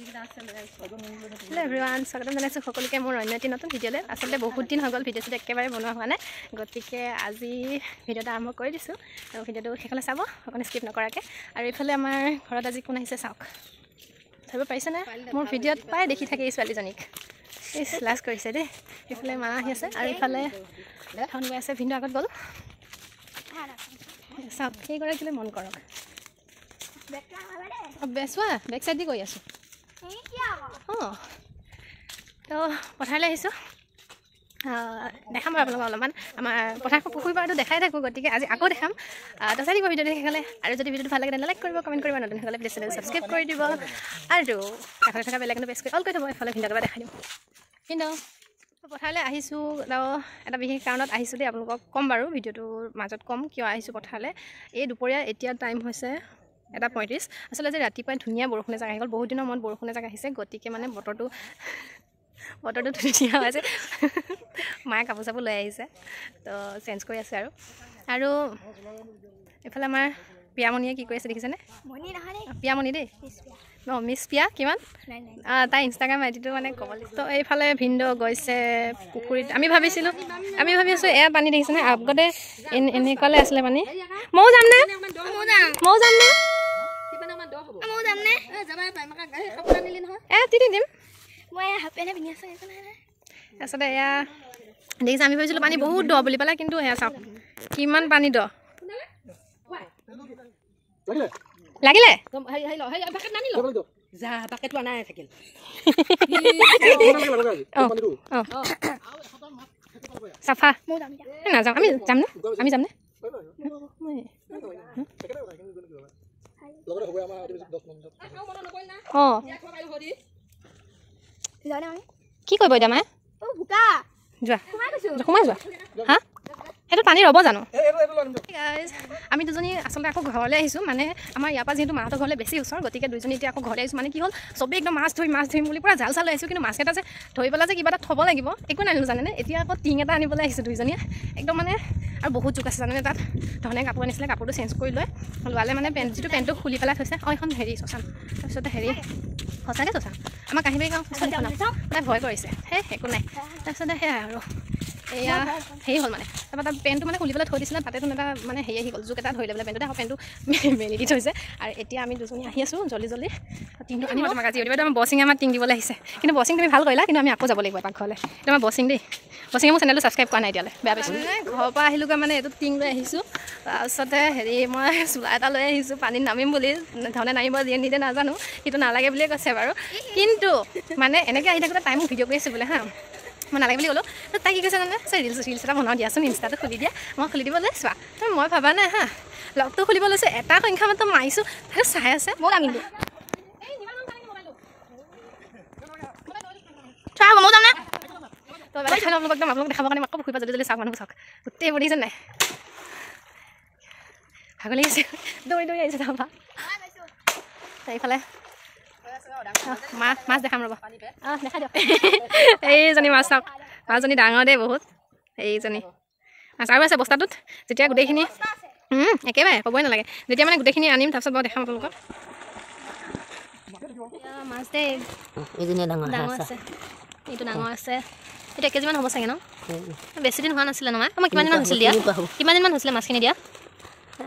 hello' everyone স্বাগতম জনাইছোঁ সকলোকে মোৰ অন্য এটি নতুন ভিডিঅ'লৈ আচলতে বহুত দিন হৈ গ'ল ভিডিঅ' চিডিঅ' একেবাৰে বনোৱা হোৱা নাই গতিকে আজি ভিডিঅ'টো আৰম্ভ কৰি দিছোঁ আৰু ভিডিঅ'টো শেষলৈ চাব অকণ স্কিপ নকৰাকৈ আৰু এইফালে আমাৰ ঘৰত আজি কোন আহিছে চাওক ধৰিব পাৰিছেনে মোৰ ভিডিঅ'ত প্ৰায় দেখি থাকে এই ছোৱালীজনীক এই লাষ্ট কৰিছে দেই এইফালে মা আহি আছে আৰু এইফালে ধন গৈ আছে ভিন্দু আগত গ'ল চাওক সেইগৰাকীলৈ মন কৰক বেচোৱা বেক চাইড দি গৈ আছোঁ তো পথাৰলৈ আহিছোঁ দেখাম বাৰু আপোনালোকক অলপমান আমাৰ পথাৰখন পুখুৰী পৰাটো দেখাই থাকোঁ গতিকে আজি আকৌ দেখাম তো চাই দিব ভিডিঅ'টো দেখালে আৰু যদি ভিডিঅ'টো ভাল লাগে তেনে লাইক কৰিব কমেণ্ট কৰিব নতুন হ'লে প্লিজ চেনেল ছাবস্ক্ৰাইব কৰি দিব আৰু কাষতে থকা বেলেগ বেছ কৰি অল কৈ থ'ব এফালে ভিডিঅ' কিবা দেখাই দিম কিন্তু পথাৰলৈ আহিছোঁ তো এটা বিশেষ কাৰণত আহিছোঁ দেই আপোনালোকক ক'ম বাৰু ভিডিঅ'টোৰ মাজত ক'ম কিয় আহিছোঁ পথাৰলৈ এই দুপৰীয়া এতিয়া টাইম হৈছে এটা পঁয়ত্ৰিছ আচলতে যে ৰাতিপুৱাই ধুনীয়া বৰষুণে জাগ আহি গ'ল বহুত দিনৰ মূৰত বৰষুণে জাগ আহিছে গতিকে মানে বতৰটো বতৰটো ধুনীয়া হৈ আছে মায়ে কাপোৰ চাপোৰ লৈ আহিছে তো চেঞ্জ কৰি আছে আৰু আৰু এইফালে আমাৰ পিয়ামণিয়ে কি কৰি আছে দেখিছেনে পিয়ামণি দেই অঁ মিছ পিয়া কিমান তাই ইনষ্টাগ্ৰাম আইডিটো মানে ক'ব লাগিব তো এইফালে ভিন্দ গৈছে পুখুৰীত আমি ভাবিছিলোঁ আমি ভাবি আছোঁ এয়া পানী দেখিছেনে আগতে এনেকুৱালৈ আছিলে পানী ময়ো যামনে ময়ো যামনে তাৰপিছতে এয়া দেখিছা আমি ভাবিছিলোঁ পানী বহুত দ বুলি পেলাই কিন্তু সেয়া চাওক কিমান পানী দ লাগিলে চাফা নাযাওঁ আমি যামনে আমি যামনে অ কি কইব এতিয়া মায়ে যোৱা সোমাই যোৱা হা এইটো পানী ৰ'ব জানো আমি দুজনী আচলতে আকৌ ঘৰলৈ আহিছোঁ মানে আমাৰ ইয়াৰ পৰা যিহেতু মাহঁতৰ ঘৰলৈ বেছি ওচৰ গতিকে দুইজনী এতিয়া আকৌ ঘৰলৈ আহিছোঁ মানে কি হ'ল চবেই একদম মাছ ধৰি মাছ ধৰিম বুলি পূৰা জাল চাল আহিছোঁ কিন্তু মাছ এটা যে ধৰি পেলাই যে কিবা এটা থ'ব লাগিব একো নানিলোঁ জানেনে এতিয়া আকৌ টিং এটা আনিবলৈ আহিছোঁ দুইজনীয়ে একদম মানে আৰু বহুত যোগ আছে জানেনে তাত ধনে কাপোৰ আনিছিলে কাপোৰটো চেঞ্জ কৰি লৈ লোৱালে মানে পেণ্ট যিটো পেণ্টটো খুলি পেলাই থৈছে অঁ এইখন হেৰি শশান তাৰপিছতে হেৰি সঁচাকৈ শশান আমাৰ কাহিনী গাঁও ভয় কৰিছে সেই একো নাই তাৰপিছতে সেয়াই আৰু এয়া হেৰি হ'ল মানে তাৰপৰা তাৰ পেণ্টটো মানে খুলিবলৈ থৈ দিছিলে তাতেচোন এটা মানে হেৰি আহি গ'ল জোক এটা ধৰি লৈ পেলাই পেণ্টটো আকৌ পেণ্টটো মেলি দি থৈছে আৰু এতিয়া আমি দুজনী আহি আছোঁ জলদি জলদি তিনিটো আনিব তোমাক আজি যদি আমাৰ বচিঙে আমাক টিঙিবলৈ আহিছে কিন্তু বচিং তুমি ভাল কৰিলা কিন্তু আমি আকৌ যাব লাগিব এপাক ঘৰলৈ এতিয়া আমাৰ বচিং দেই বচিঙে মোৰ চেনেলটো ছাবস্ক্ৰাইব কৰা নাই এতিয়ালৈ বেয়া পাইছোঁ মানে ঘৰৰ পৰা আহিলোঁগৈ মানে এইটো টিং লৈ আহিছোঁ তাৰপিছতে হেৰি মই চোলা এটা লৈ আহিছোঁ পানীত নামিম বুলি ধৰণে নামিব যিয়ে নিদিয়ে নাজানো সেইটো নালাগে বুলিয়ে কৈছে বাৰু কিন্তু মানে এনেকৈ আহি থাকোঁতে টাইম ভিডিঅ' কৰি আছোঁ বোলে হা মই নালাগে বুলি ক'লোঁ তাই কি কৈছে জানে চাই ৰিলচ ৰিলছ এটা বনাওঁ দিয়াচোন ইনষ্টাটো খুলি দিয়া মই খুলি দিব লৈছোঁ আৰু মই ভাবা নাই হা লগটো খুলিব লৈছোঁ এটা সংখ্যা মই মাৰিছোঁ তাকে চাই আছে মই দামিলো দেখাব কাৰণে আকৌ পুখুৰী পৰা চাওক মানুহবোৰ চাওক গোটেই পঢ়িছে নাই ভাগলি আছে দৌৰি দৌৰি আহিছে মাছ মাছ দেখাম ৰ'ব এইজনী মাছ চাওক মাছজনী ডাঙৰ দেই বহুত এইজনী মাছ আৰু আছে বস্তাটোত যেতিয়া গোটেইখিনি একেবাৰে ক'বই নালাগে যেতিয়া মানে গোটেইখিনি আনিম তাৰপিছত বাৰু দেখাম আপোনালোকক এইটো ডাঙৰ আছে এইটো এক হ'ব চাগে ন বেছিদিন হোৱা নাছিলে নহয় কিমান দিনমান হৈছিলে দিয়া কিমান দিনমান হৈছিলে মাছখিনি দিয়া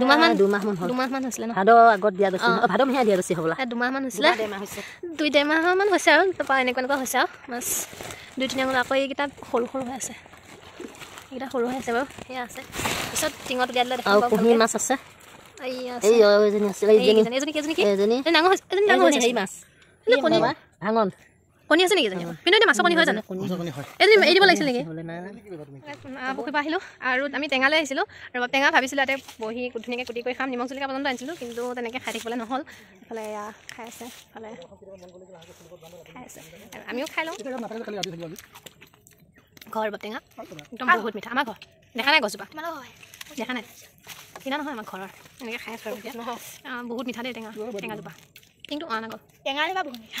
দুমাহমান দুমাহমান হ'ল দুমাহমান হৈছিলে ন ভাদ আগত দিয়া গৈছিল ভাদ মহীয়া দিয়া গৈছিল হ'বলা দুমাহমান হৈছিলে দুই ডেৰ মাহমান হৈছে আৰু তাৰপৰা এনেকুৱা এনেকুৱা হৈছে আৰু মাছ দুই তিনি আকৌ এইকেইটা সৰু সৰু হৈ আছে এইকেইটা সৰু হৈ আছে বাৰু সেয়া আছে পিছত টিঙত উলিয়াই দিলে আৰু কুঁহি মাছ আছে এই এজনী আছে এইজনী এজনী কেইজনী এজনী ডাঙৰ হৈছে এজনী ডাঙৰ হৈছে মাছ ডাঙৰ কণী আছে নেকি জানিব কিন্তু এতিয়া মাছৰ কণী হয় জানো এদিন দিব লাগিছিল নেকি পুখুৰীৰপৰা আহিলোঁ আৰু আমি টেঙালৈ আহিছিলোঁ আৰু টেঙা ভাবিছিলোঁ ইয়াতে বহি ধুনীয়াকৈ কুটি কৰি খাম নিমখ জুলিকা পৰ্যন্ত আনিছিলোঁ কিন্তু তেনেকৈ খাই থাকিবলৈ নহ'ল এইফালে এয়া খাই আছে এফালে আমিও খাই লওঁ ঘৰ বাপ টেঙা একদম বহুত মিঠা আমাৰ ঘৰ দেখা নাই গছজোপা দেখা নাই কিনা নহয় আমাৰ ঘৰৰ এনেকৈ খাই আছো আছোঁ বহুত মিঠা দেই টেঙা টেঙাজোপা কিন্তু অনা গ'ল টেঙা দিবা বহুত মিঠা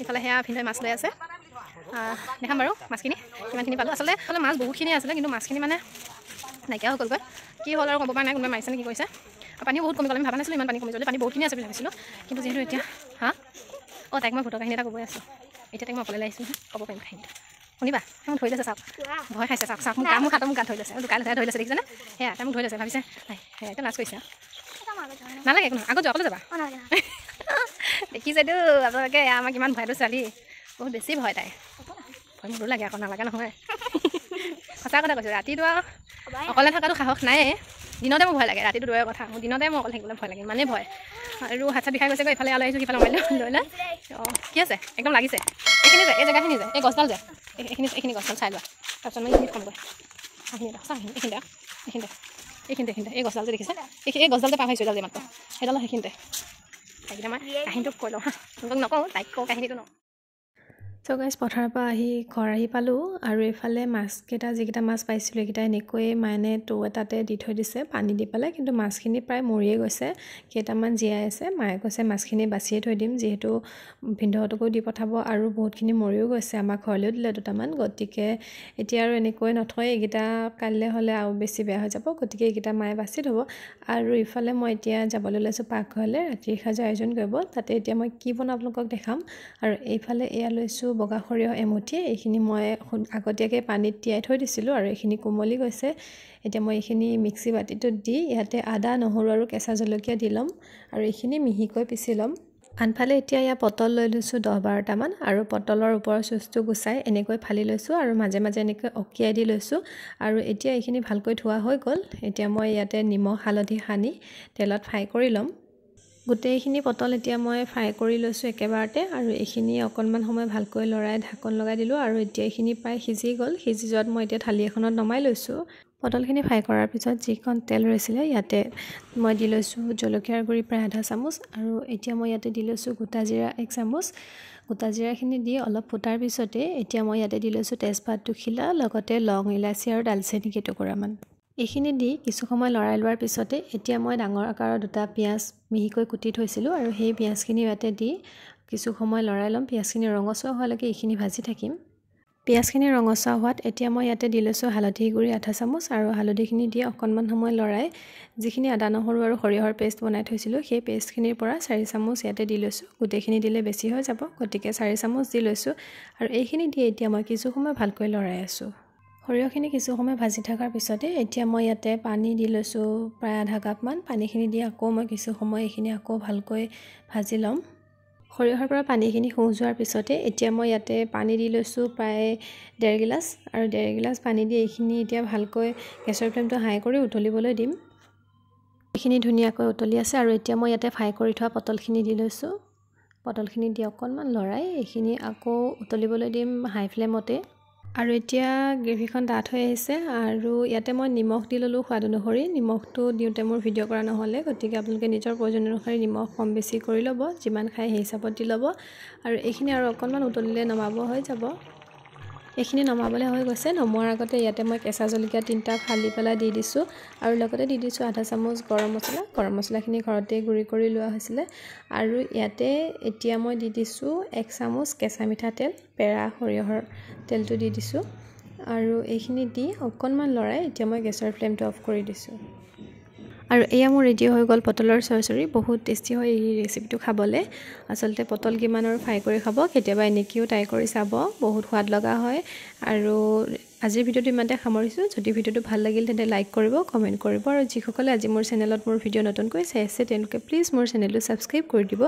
ইফালে সেয়া ভিন মাছ লৈ আছে দেখাম বাৰু মাছখিনি কিমানখিনি পালোঁ আচলতে আচলতে মাছ বহুতখিনি আছিলে কিন্তু মাছখিনি মানে নাইকিয়া হৈ গ'লগৈ কি হ'ল আৰু ক'ব পৰা নাই কোনোবাই মাৰিছে নে কি কৰিছে আৰু পানী বহুত কমি গ'ল আমি ভবা নাছিলোঁ ইমান পানী কমি গ'লে পানী বহুতখিনি আছে বুলি ভাবিছিলোঁ কিন্তু যিহেতু এতিয়া হা অঁ তাইক মই ভোটৰ কাহিনী এটা ক'বই আছোঁ এতিয়া তাইক মই অকলে আহিছোঁ ক'ব পাৰিম কাহিনীটো শুনিবা মোক ধৰি লৈছে চাওক ভয় খাইছে চাওক চাওক মোক গা মোৰ হাতত মোক গাত ধৰি লৈছে দোকান ধৰি লৈছে দেখিছেনে সেয়া তাই মোক ধৰি লৈছে ভাবিছে নাই সেয়া এতিয়া লাজ কৰিছে নালাগে নহয় আগত যোৱা অকলে যাবা দেখিছে দু আপোনালোকে আমাৰ কিমান ভয়টো ছোৱালী বহুত বেছি ভয় তাই ভয় মোৰো লাগে আকৌ নালাগে নহয় সঁচা কথা কৈছোঁ ৰাতিটো আৰু অকলে থকাটো সাহস নাইয়ে দিনতে মোৰ ভয় লাগে ৰাতিটো দূৰৰ কথা মোৰ দিনতে মই অকলে থাকিবলৈ ভয় লাগে ইমানেই ভয় আৰু হাত চাত বিষাই গৈছে ইফালে আলৈ আহিছোঁ সিফালে মাৰিলে লৈ লৈ অঁ কি আছে একদম লাগিছে এইখিনি যে এই জেগাখিনি যায় এই গছডাল যে এইখিনি এইখিনি গছডাল চাই লোৱা তাৰপিছত মই এইখিনি ফোন কৰে এইখিনি চাওঁ এইখিনি এইখিনি এইখিনি এইখিনি এই গছডালতে দেখিছে এই গছডালতে পাহৰিছোঁ এডাল যে মাত্ৰ সেইডাল সেইখিনিতে তাইকেইটা মই কাহিনীটো কৈ লওঁ তোমাক নকওঁ তাইক কওঁ কাহিনীটো নকওঁ চ' গাইছ পথাৰৰ পৰা আহি ঘৰ আহি পালোঁ আৰু এইফালে মাছকেইটা যিকেইটা মাছ পাইছিলোঁ এইকেইটা এনেকৈয়ে মায়ে টৌ এটাতে দি থৈ দিছে পানী দি পেলাই কিন্তু মাছখিনি প্ৰায় মৰিয়ে গৈছে কেইটামান জীয়াই আছে মায়ে কৈছে মাছখিনি বাচিয়ে থৈ দিম যিহেতু ভিনদহঁতকো দি পঠাব আৰু বহুতখিনি মৰিও গৈছে আমাৰ ঘৰলৈও দিলে দুটামান গতিকে এতিয়া আৰু এনেকৈ নথয় এইকেইটা কাইলৈ হ'লে আৰু বেছি বেয়া হৈ যাব গতিকে এইকেইটা মায়ে বাছি থ'ব আৰু ইফালে মই এতিয়া যাবলৈ লৈছোঁ পাকঘৰলৈ ৰাতিৰ সাজৰ আয়োজন কৰিব তাতে এতিয়া মই কি বনাওঁ আপোনালোকক দেখাম আৰু এইফালে এয়া লৈছোঁ দিছোঁ বগা সৰিয়হ এমুঠি এইখিনি মই আগতীয়াকৈ পানীত তিয়াই থৈ দিছিলোঁ আৰু এইখিনি কোমলি গৈছে এতিয়া মই এইখিনি মিক্সি বাতিটোত দি ইয়াতে আদা নহৰু আৰু কেঁচা জলকীয়া দি ল'ম আৰু এইখিনি মিহিকৈ পিচি ল'ম আনফালে এতিয়া ইয়াৰ পটল লৈ লৈছোঁ দহ বাৰটামান আৰু পটলৰ ওপৰৰ চুচটো গুচাই এনেকৈ ফালি লৈছোঁ আৰু মাজে মাজে এনেকৈ অকিয়াই দি লৈছোঁ আৰু এতিয়া এইখিনি ভালকৈ ধোৱা হৈ গ'ল এতিয়া মই ইয়াতে নিমখ হালধি সানি তেলত ফ্ৰাই কৰি ল'ম গোটেইখিনি পটল এতিয়া মই ফ্ৰাই কৰি লৈছোঁ একেবাৰতে আৰু এইখিনি অকণমান সময় ভালকৈ লৰাই ঢাকন লগাই দিলোঁ আৰু এতিয়া এইখিনি প্ৰায় সিজি গ'ল সিজি যোৱাত মই এতিয়া থালি এখনত নমাই লৈছোঁ পটলখিনি ফ্ৰাই কৰাৰ পিছত যিখন তেল ৰৈছিলে ইয়াতে মই দি লৈছোঁ জলকীয়াৰ গুড়ি প্ৰায় আধা চামুচ আৰু এতিয়া মই ইয়াতে দি লৈছোঁ গোটা জিৰা এক চামুচ গোটা জিৰাখিনি দি অলপ ফুটাৰ পিছতে এতিয়া মই ইয়াতে দি লৈছোঁ তেজপাত দুখিলা লগতে লং ইলাচি আৰু দালচেনি কেইটুকুৰামান এইখিনি দি কিছু সময় লৰাই লোৱাৰ পিছতে এতিয়া মই ডাঙৰ আকাৰৰ দুটা পিঁয়াজ মিহিকৈ কুটি থৈছিলোঁ আৰু সেই পিঁয়াজখিনি ইয়াতে দি কিছু সময় লৰাই ল'ম পিঁয়াজখিনি ৰঙচুৱা হোৱালৈকে এইখিনি ভাজি থাকিম পিঁয়াজখিনি ৰঙচুৱা হোৱাত এতিয়া মই ইয়াতে দি লৈছোঁ হালধি গুড়ি আধা চামুচ আৰু হালধিখিনি দি অকণমান সময় লৰাই যিখিনি আদা নহৰু আৰু সৰিয়হৰ পেষ্ট বনাই থৈছিলোঁ সেই পেষ্টখিনিৰ পৰা চাৰি চামুচ ইয়াতে দি লৈছোঁ গোটেইখিনি দিলে বেছি হৈ যাব গতিকে চাৰি চামুচ দি লৈছোঁ আৰু এইখিনি দি এতিয়া মই কিছু সময় ভালকৈ লৰাই আছোঁ সৰিয়হখিনি কিছু সময় ভাজি থকাৰ পিছতে এতিয়া মই ইয়াতে পানী দি লৈছোঁ প্ৰায় আধা কাপমান পানীখিনি দি আকৌ মই কিছু সময় এইখিনি আকৌ ভালকৈ ভাজি ল'ম সৰিয়হৰ পৰা পানীখিনি শুহ যোৱাৰ পিছতে এতিয়া মই ইয়াতে পানী দি লৈছোঁ প্ৰায় ডেৰ গিলাচ আৰু ডেৰ গিলাচ পানী দি এইখিনি এতিয়া ভালকৈ গেছৰ ফ্লেমটো হাই কৰি উতলিবলৈ দিম এইখিনি ধুনীয়াকৈ উতলি আছে আৰু এতিয়া মই ইয়াতে ফ্ৰাই কৰি থোৱা পটলখিনি দি লৈছোঁ পটলখিনি দি অকণমান লৰাই এইখিনি আকৌ উতলিবলৈ দিম হাই ফ্লেমতে আৰু এতিয়া গ্ৰেভিখন ডাঠ হৈ আহিছে আৰু ইয়াতে মই নিমখ দি ল'লোঁ সোৱাদ অনুসৰি নিমখটো দিওঁতে মোৰ ভিডিঅ' কৰা নহ'লে গতিকে আপোনালোকে নিজৰ প্ৰয়োজন অনুসৰি নিমখ কম বেছি কৰি ল'ব যিমান খায় সেই হিচাপত দি ল'ব আৰু এইখিনি আৰু অকণমান উতলিলে নমাব হৈ যাব এইখিনি নমাবলৈ হৈ গৈছে নমোৱাৰ আগতে ইয়াতে মই কেঁচা জলকীয়া তিনিটা ফালি পেলাই দি দিছোঁ আৰু লগতে দি দিছোঁ আধা চামুচ গৰম মচলা গৰম মচলাখিনি ঘৰতে গুড়ি কৰি লোৱা হৈছিলে আৰু ইয়াতে এতিয়া মই দি দিছোঁ এক চামুচ কেঁচা মিঠাতেল পেৰা সৰিয়হৰ তেলটো দি দিছোঁ আৰু এইখিনি দি অকণমান লৰাই এতিয়া মই গেছৰ ফ্লেমটো অফ কৰি দিছোঁ আৰু এয়া মোৰ ৰেডি হৈ গ'ল পটলৰ চৰচৰি বহুত টেষ্টি হয় এই ৰেচিপিটো খাবলৈ আচলতে পটল কিমানৰ ফ্ৰাই কৰি খাব কেতিয়াবা এনেকৈও ট্ৰাই কৰি চাব বহুত সোৱাদ লগা হয় আৰু আজিৰ ভিডিঅ'টো ইমানতে সামৰিছোঁ যদি ভিডিঅ'টো ভাল লাগিল তেন্তে লাইক কৰিব কমেণ্ট কৰিব আৰু যিসকলে আজি মোৰ চেনেলত মোৰ ভিডিঅ' নতুনকৈ চাই আছে তেওঁলোকে প্লিজ মোৰ চেনেলটো ছাবস্ক্ৰাইব কৰি দিব